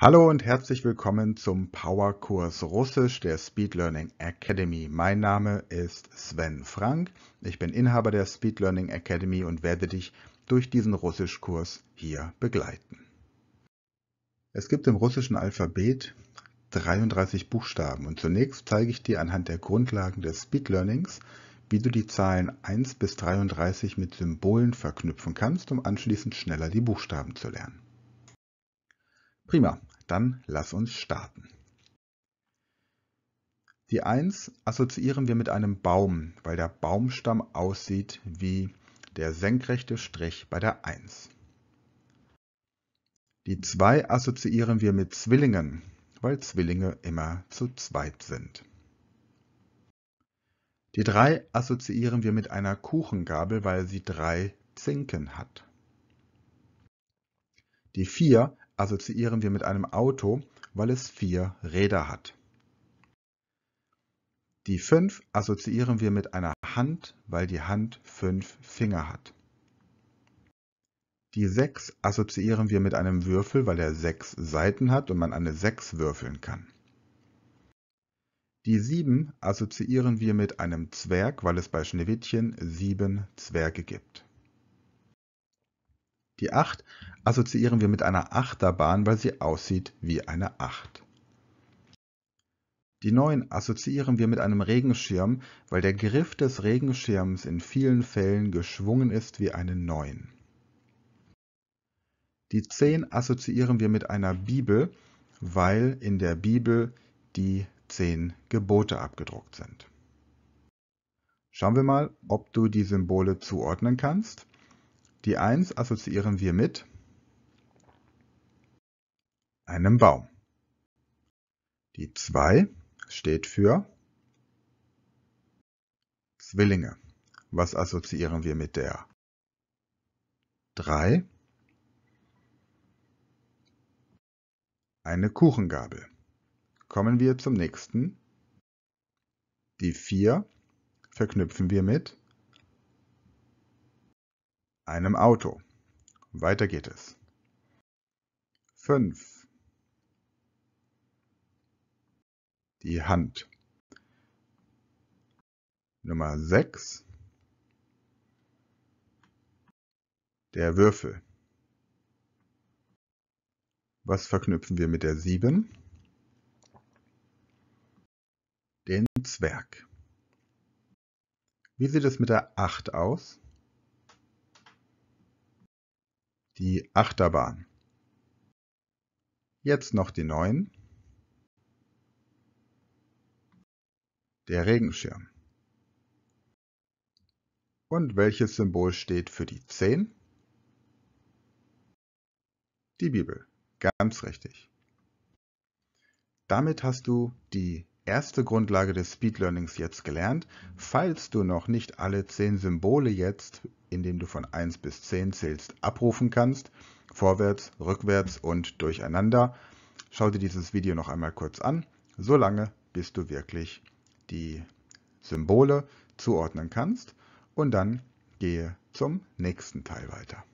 Hallo und herzlich willkommen zum Powerkurs Russisch der Speed Learning Academy. Mein Name ist Sven Frank. Ich bin Inhaber der Speed Learning Academy und werde dich durch diesen Russischkurs hier begleiten. Es gibt im russischen Alphabet 33 Buchstaben und zunächst zeige ich dir anhand der Grundlagen des Speed Learnings, wie du die Zahlen 1 bis 33 mit Symbolen verknüpfen kannst, um anschließend schneller die Buchstaben zu lernen. Prima, dann lass uns starten. Die 1 assoziieren wir mit einem Baum, weil der Baumstamm aussieht wie der senkrechte Strich bei der 1. Die 2 assoziieren wir mit Zwillingen, weil Zwillinge immer zu zweit sind. Die 3 assoziieren wir mit einer Kuchengabel, weil sie drei Zinken hat. Die 4 assoziieren wir mit einem Auto, weil es vier Räder hat. Die 5 assoziieren wir mit einer Hand, weil die Hand fünf Finger hat. Die 6 assoziieren wir mit einem Würfel, weil er sechs Seiten hat und man eine 6 würfeln kann. Die 7 assoziieren wir mit einem Zwerg, weil es bei Schneewittchen sieben Zwerge gibt. Die 8 assoziieren wir mit einer Achterbahn, weil sie aussieht wie eine 8. Die 9 assoziieren wir mit einem Regenschirm, weil der Griff des Regenschirms in vielen Fällen geschwungen ist wie eine 9. Die 10 assoziieren wir mit einer Bibel, weil in der Bibel die 10 Gebote abgedruckt sind. Schauen wir mal, ob du die Symbole zuordnen kannst. Die 1 assoziieren wir mit einem Baum. Die 2 steht für Zwillinge. Was assoziieren wir mit der 3? Eine Kuchengabel. Kommen wir zum nächsten. Die 4 verknüpfen wir mit einem Auto. Weiter geht es. 5. Die Hand. Nummer 6. Der Würfel. Was verknüpfen wir mit der 7? Den Zwerg. Wie sieht es mit der 8 aus? die Achterbahn. Jetzt noch die neun. Der Regenschirm. Und welches Symbol steht für die 10? Die Bibel. Ganz richtig. Damit hast du die erste Grundlage des Speed Learnings jetzt gelernt. Falls du noch nicht alle 10 Symbole jetzt indem du von 1 bis 10 zählst, abrufen kannst. Vorwärts, rückwärts und durcheinander. Schau dir dieses Video noch einmal kurz an, solange bis du wirklich die Symbole zuordnen kannst. Und dann gehe zum nächsten Teil weiter.